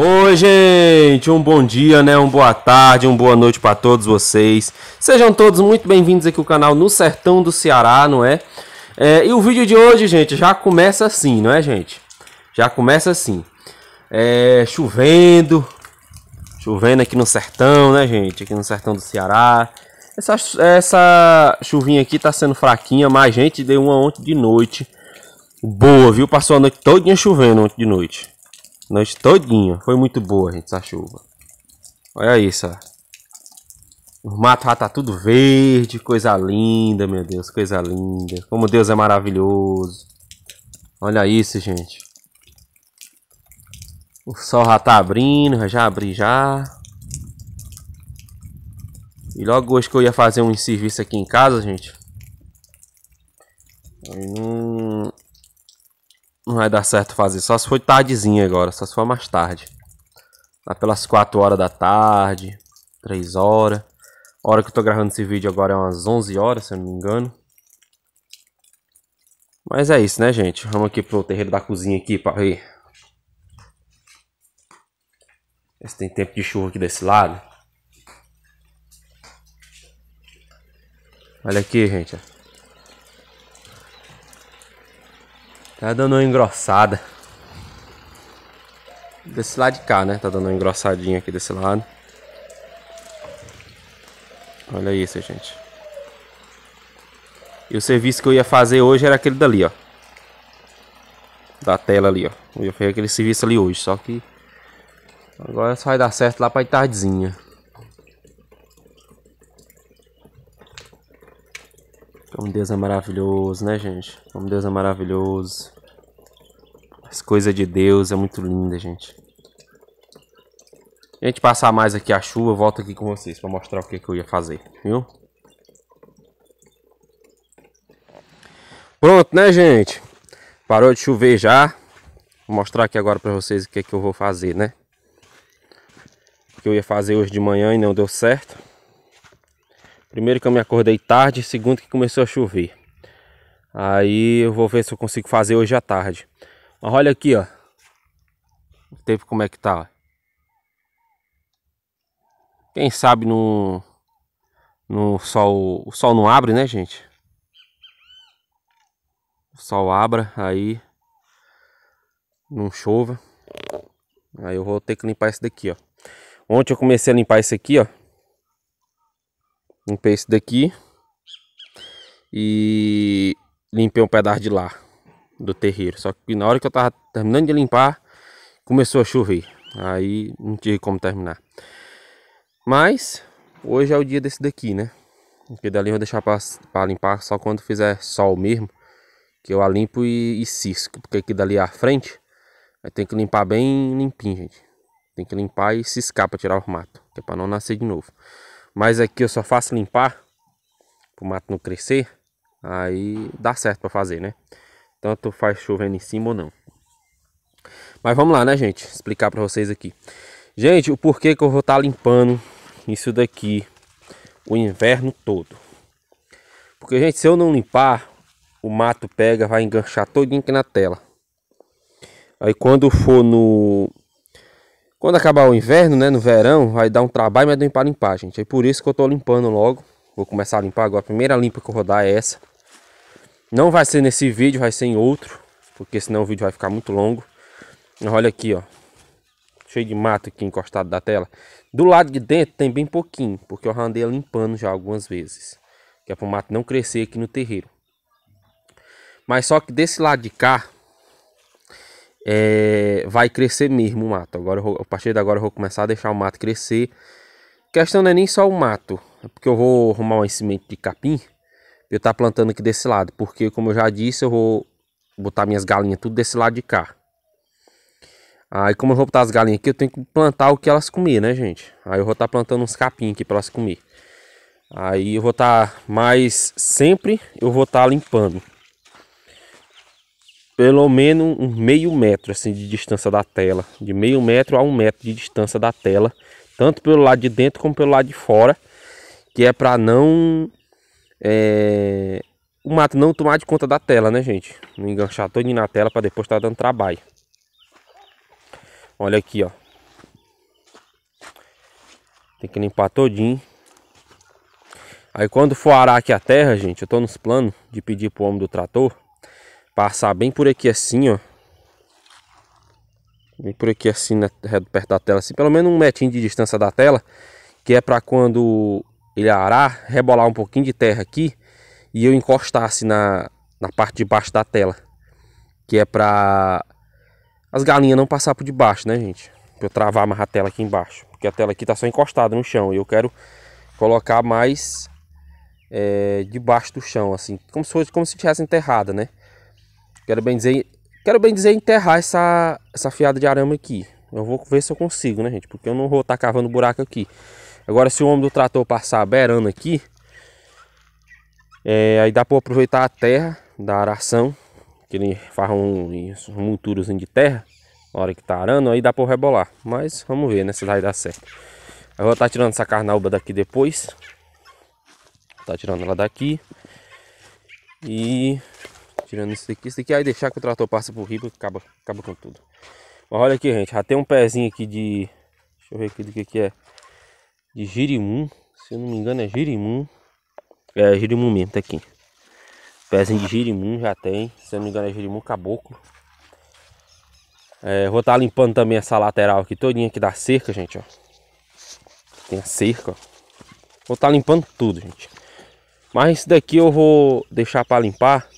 Oi, gente! Um bom dia, né? Um boa tarde, uma boa noite para todos vocês. Sejam todos muito bem-vindos aqui ao canal No Sertão do Ceará, não é? é? E o vídeo de hoje, gente, já começa assim, não é, gente? Já começa assim. É, chovendo, chovendo aqui no sertão, né, gente? Aqui no sertão do Ceará. Essa, essa chuvinha aqui tá sendo fraquinha, mas, gente, deu uma ontem de noite. Boa, viu? Passou a noite todinha chovendo ontem de noite. Noite todinha. Foi muito boa, gente, essa chuva. Olha isso, ó. O mato já tá tudo verde. Coisa linda, meu Deus. Coisa linda. Como Deus é maravilhoso. Olha isso, gente. O sol já tá abrindo. Já abri já. E logo hoje que eu ia fazer um serviço aqui em casa, gente. aí não não vai dar certo fazer. Só se for tardezinha agora, só se for mais tarde. Lá pelas 4 horas da tarde, 3 horas. A hora que eu tô gravando esse vídeo agora é umas 11 horas, se eu não me engano. Mas é isso, né, gente? Vamos aqui pro terreiro da cozinha aqui para ver. Ver se tem tempo de chuva aqui desse lado. Olha aqui, gente. Tá dando uma engrossada. Desse lado de cá, né? Tá dando uma engrossadinha aqui desse lado. Olha isso, gente. E o serviço que eu ia fazer hoje era aquele dali, ó. Da tela ali, ó. Eu ia fazer aquele serviço ali hoje, só que... Agora só vai dar certo lá pra tardezinha. Como é Deus é maravilhoso, né, gente? Como é Deus é maravilhoso. As coisas de Deus é muito linda, gente. A gente passar mais aqui a chuva, eu volto aqui com vocês para mostrar o que, que eu ia fazer, viu? Pronto, né, gente? Parou de chover já. Vou mostrar aqui agora para vocês o que, que eu vou fazer, né? O que eu ia fazer hoje de manhã e não deu certo. Primeiro que eu me acordei tarde, segundo que começou a chover. Aí eu vou ver se eu consigo fazer hoje à tarde. Mas olha aqui, ó. O tempo como é que tá, Quem sabe no, no sol, o sol não abre, né, gente? O sol abra, aí não chova. Aí eu vou ter que limpar esse daqui, ó. Ontem eu comecei a limpar esse aqui, ó. Limpei esse daqui. E limpei um pedaço de lá, do terreiro. Só que na hora que eu tava terminando de limpar, começou a chover. Aí não tive como terminar. Mas hoje é o dia desse daqui, né? Porque dali eu vou deixar para limpar só quando fizer sol mesmo. Que eu a limpo e, e cisco. Porque aqui dali à frente, tem que limpar bem limpinho, gente. Tem que limpar e ciscar para tirar o mato. Que é para não nascer de novo. Mas aqui eu só faço limpar o mato não crescer. Aí dá certo para fazer, né? Tanto faz chovendo em cima ou não. Mas vamos lá, né, gente? Explicar para vocês aqui. Gente, o porquê que eu vou estar tá limpando isso daqui o inverno todo. Porque, gente, se eu não limpar, o mato pega, vai enganchar todinho aqui na tela. Aí quando for no quando acabar o inverno, né, no verão, vai dar um trabalho, mas não é para limpar, gente. É por isso que eu tô limpando logo. Vou começar a limpar agora. A primeira limpa que eu rodar é essa. Não vai ser nesse vídeo, vai ser em outro. Porque senão o vídeo vai ficar muito longo. Olha aqui, ó. Cheio de mato aqui encostado da tela. Do lado de dentro tem bem pouquinho. Porque eu andei limpando já algumas vezes. Que é pro mato não crescer aqui no terreiro. Mas só que desse lado de cá, é, vai crescer mesmo o mato. Agora, vou, a partir de agora eu vou começar a deixar o mato crescer. A questão não é nem só o mato, é porque eu vou arrumar um enchimento de capim. Eu estar tá plantando aqui desse lado, porque como eu já disse, eu vou botar minhas galinhas tudo desse lado de cá. Aí como eu vou botar as galinhas aqui, eu tenho que plantar o que elas comer, né, gente? Aí eu vou estar tá plantando uns capim aqui para elas comer. Aí eu vou estar tá, mas sempre eu vou estar tá limpando pelo menos um meio metro assim de distância da tela, de meio metro a um metro de distância da tela, tanto pelo lado de dentro como pelo lado de fora, que é para não é, o mato não tomar de conta da tela, né, gente? Não enganchar todo na tela para depois estar tá dando trabalho. Olha aqui, ó. Tem que limpar todinho. Aí quando for arar aqui a terra, gente, eu tô nos planos de pedir pro homem do trator Passar bem por aqui assim, ó. Bem por aqui assim, né, perto da tela, assim, pelo menos um metinho de distância da tela, que é para quando ele arar, rebolar um pouquinho de terra aqui e eu encostar assim na, na parte de baixo da tela, que é para as galinhas não passar por debaixo, né, gente? Pra eu travar mais a tela aqui embaixo, porque a tela aqui tá só encostada no chão e eu quero colocar mais é, debaixo do chão, assim, como se fosse como se tivesse enterrada, né? Quero bem dizer, quero bem dizer enterrar essa, essa fiada de arame aqui. Eu vou ver se eu consigo, né, gente? Porque eu não vou estar tá cavando buraco aqui. Agora, se o homem do trator passar beirando aqui, é, aí dá para aproveitar a terra da aração, que ele faz um, um monturozinho de terra, na hora que tá arando, aí dá para rebolar. Mas vamos ver, né, se vai dar certo. Eu vou estar tá tirando essa carnaúba daqui depois. Tá tirando ela daqui. E Tirando isso daqui. Isso daqui aí deixar que o trator passa por riba acaba, acaba com tudo. Mas olha aqui, gente. Já tem um pezinho aqui de... Deixa eu ver aqui do que que é. De girimum. Se eu não me engano é girimum. É girimum mesmo, tá aqui. Pezinho de girimum já tem. Se eu não me engano é girimum caboclo. É, vou estar tá limpando também essa lateral aqui todinha aqui da cerca, gente, ó. Tem a cerca, ó. Vou estar tá limpando tudo, gente. Mas isso daqui eu vou deixar para limpar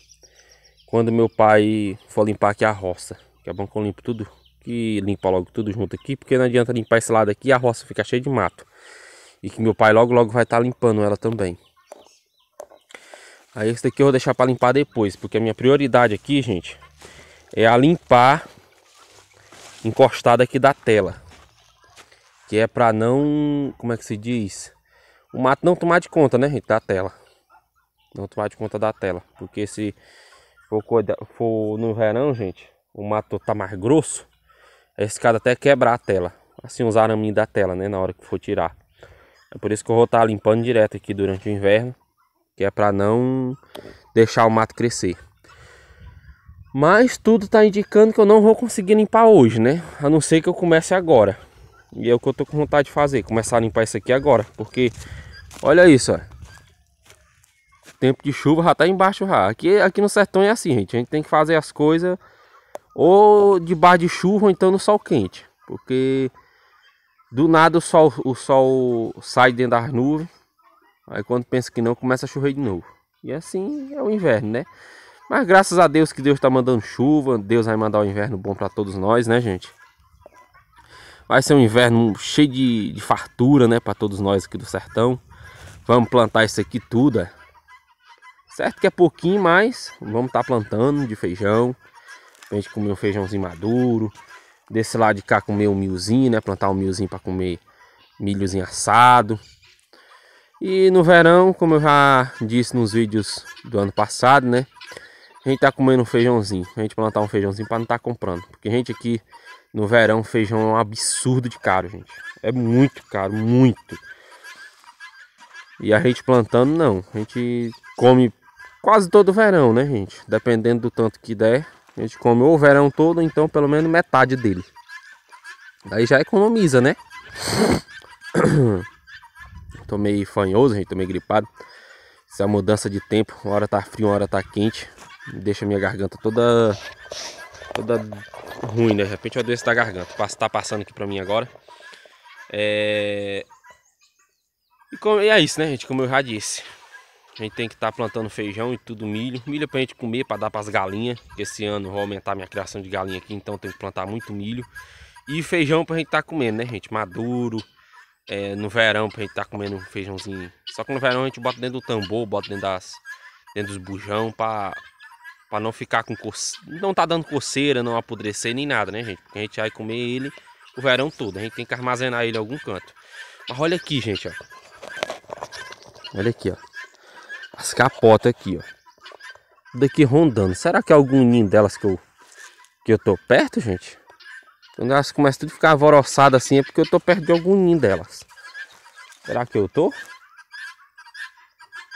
quando meu pai for limpar aqui a roça. Que é bom que eu limpo tudo, que limpa logo tudo junto aqui, porque não adianta limpar esse lado aqui a roça fica cheia de mato. E que meu pai logo logo vai estar tá limpando ela também. Aí esse daqui eu vou deixar para limpar depois, porque a minha prioridade aqui, gente, é a limpar encostada aqui da tela. Que é para não, como é que se diz? O mato não tomar de conta, né, gente, da tela. Não tomar de conta da tela, porque se for, for no verão, gente, o mato tá mais grosso, a escada até quebrar a tela. Assim, os araminhos da tela, né? Na hora que for tirar. É por isso que eu vou estar tá limpando direto aqui durante o inverno. Que é para não deixar o mato crescer. Mas tudo está indicando que eu não vou conseguir limpar hoje, né? A não ser que eu comece agora. E é o que eu tô com vontade de fazer. Começar a limpar isso aqui agora. Porque, olha isso, ó tempo de chuva já tá embaixo já. Aqui, aqui no sertão é assim, gente. A gente tem que fazer as coisas ou debaixo de chuva ou então no sol quente. Porque do nada o sol, o sol sai dentro das nuvens. Aí quando pensa que não, começa a chover de novo. E assim é o inverno, né? Mas graças a Deus que Deus está mandando chuva, Deus vai mandar o um inverno bom para todos nós, né, gente? Vai ser um inverno cheio de, de fartura, né, para todos nós aqui do sertão. Vamos plantar isso aqui tudo, é. Certo que é pouquinho, mas vamos estar tá plantando de feijão. Pra gente comer um feijãozinho maduro. Desse lado de cá comer um milzinho, né? Plantar um milzinho para comer milhozinho assado. E no verão, como eu já disse nos vídeos do ano passado, né? A gente tá comendo um feijãozinho. A gente plantar um feijãozinho para não estar tá comprando. Porque a gente aqui no verão feijão é um absurdo de caro, gente. É muito caro, muito. E a gente plantando não. A gente come quase todo verão, né, gente? Dependendo do tanto que der, a gente come o verão todo, então pelo menos metade dele. Daí já economiza, né? tomei fanhoso, gente, tomei gripado. Essa mudança de tempo, uma hora tá frio, uma hora tá quente, deixa minha garganta toda toda ruim, né? De repente eu doença da garganta. Tá passando aqui pra mim agora. É... E, e é isso, né, gente? Como eu já disse. A gente tem que estar tá plantando feijão e tudo milho. Milho é a gente comer, para dar para as galinhas. Esse ano vou aumentar minha criação de galinha aqui, então tem que plantar muito milho. E feijão para a gente estar tá comendo, né, gente? Maduro. É, no verão para a gente estar tá comendo um feijãozinho. Só que no verão a gente bota dentro do tambor, bota dentro das dentro dos bujão para para não ficar com coceira, não tá dando coceira, não apodrecer nem nada, né, gente? Porque a gente vai comer ele o verão todo. A gente tem que armazenar ele em algum canto. Mas olha aqui, gente, ó. Olha aqui, ó as capotas aqui, ó. Daqui rondando. Será que é algum ninho delas que eu, que eu tô perto, gente? Quando elas começam tudo a ficar alvoroçadas assim, é porque eu tô perto de algum ninho delas. Será que eu tô?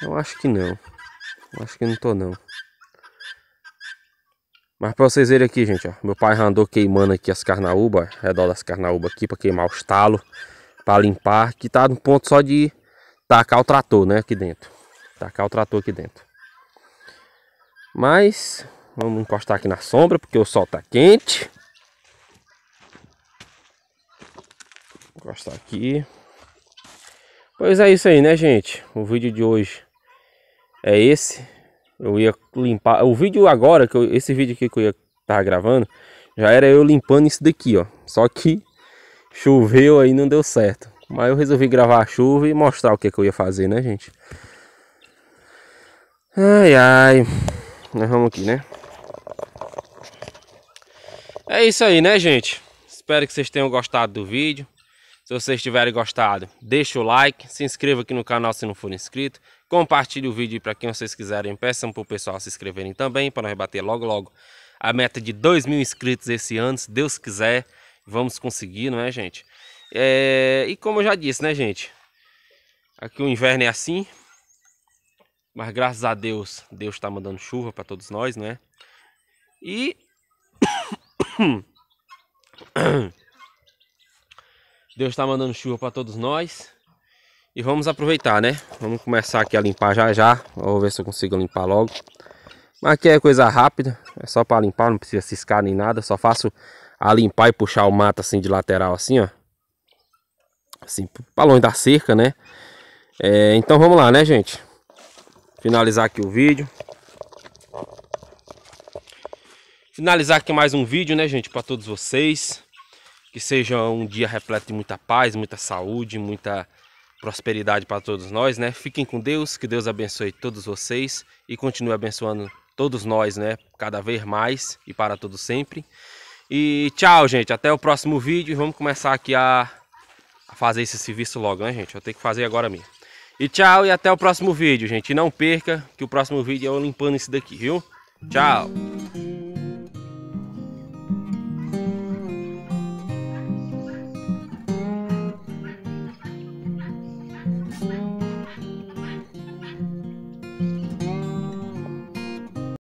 Eu acho que não. Eu acho que não tô, não. Mas pra vocês verem aqui, gente, ó. Meu pai andou queimando aqui as carnaúbas, redor das carnaúbas aqui, pra queimar os talos, pra limpar, que tá no ponto só de tacar o trator, né, aqui dentro tacar o trator aqui dentro. Mas vamos encostar aqui na sombra porque o sol tá quente. Encostar aqui. Pois é isso aí, né, gente? O vídeo de hoje é esse. Eu ia limpar o vídeo agora que eu... esse vídeo aqui que eu ia estar tá gravando já era eu limpando isso daqui, ó. Só que choveu aí não deu certo. Mas eu resolvi gravar a chuva e mostrar o que, é que eu ia fazer, né, gente? Ai, ai. Nós vamos aqui, né? É isso aí, né, gente? Espero que vocês tenham gostado do vídeo. Se vocês tiverem gostado, deixa o like, se inscreva aqui no canal se não for inscrito, compartilhe o vídeo para quem vocês quiserem, peçam para o pessoal se inscreverem também, para nós bater logo logo a meta de 2 mil inscritos esse ano, se Deus quiser, vamos conseguir, não é gente? É... E como eu já disse, né gente, aqui o inverno é assim, mas graças a Deus, Deus está mandando chuva para todos nós, né? E Deus está mandando chuva para todos nós. E vamos aproveitar, né? Vamos começar aqui a limpar já já. Vou ver se eu consigo limpar logo. Mas aqui é coisa rápida, é só para limpar, não precisa ciscar nem nada, só faço a limpar e puxar o mato assim de lateral assim, ó. Assim, para longe da cerca, né? É, então vamos lá, né, gente? finalizar aqui o vídeo. Finalizar aqui mais um vídeo, né, gente, para todos vocês. Que seja um dia repleto de muita paz, muita saúde, muita prosperidade para todos nós, né? Fiquem com Deus, que Deus abençoe todos vocês e continue abençoando todos nós, né? Cada vez mais e para todos sempre. E tchau, gente. Até o próximo vídeo. Vamos começar aqui a fazer esse serviço logo, né, gente? Eu tenho que fazer agora mesmo. E tchau e até o próximo vídeo, gente. E não perca que o próximo vídeo é eu limpando isso daqui, viu? Tchau!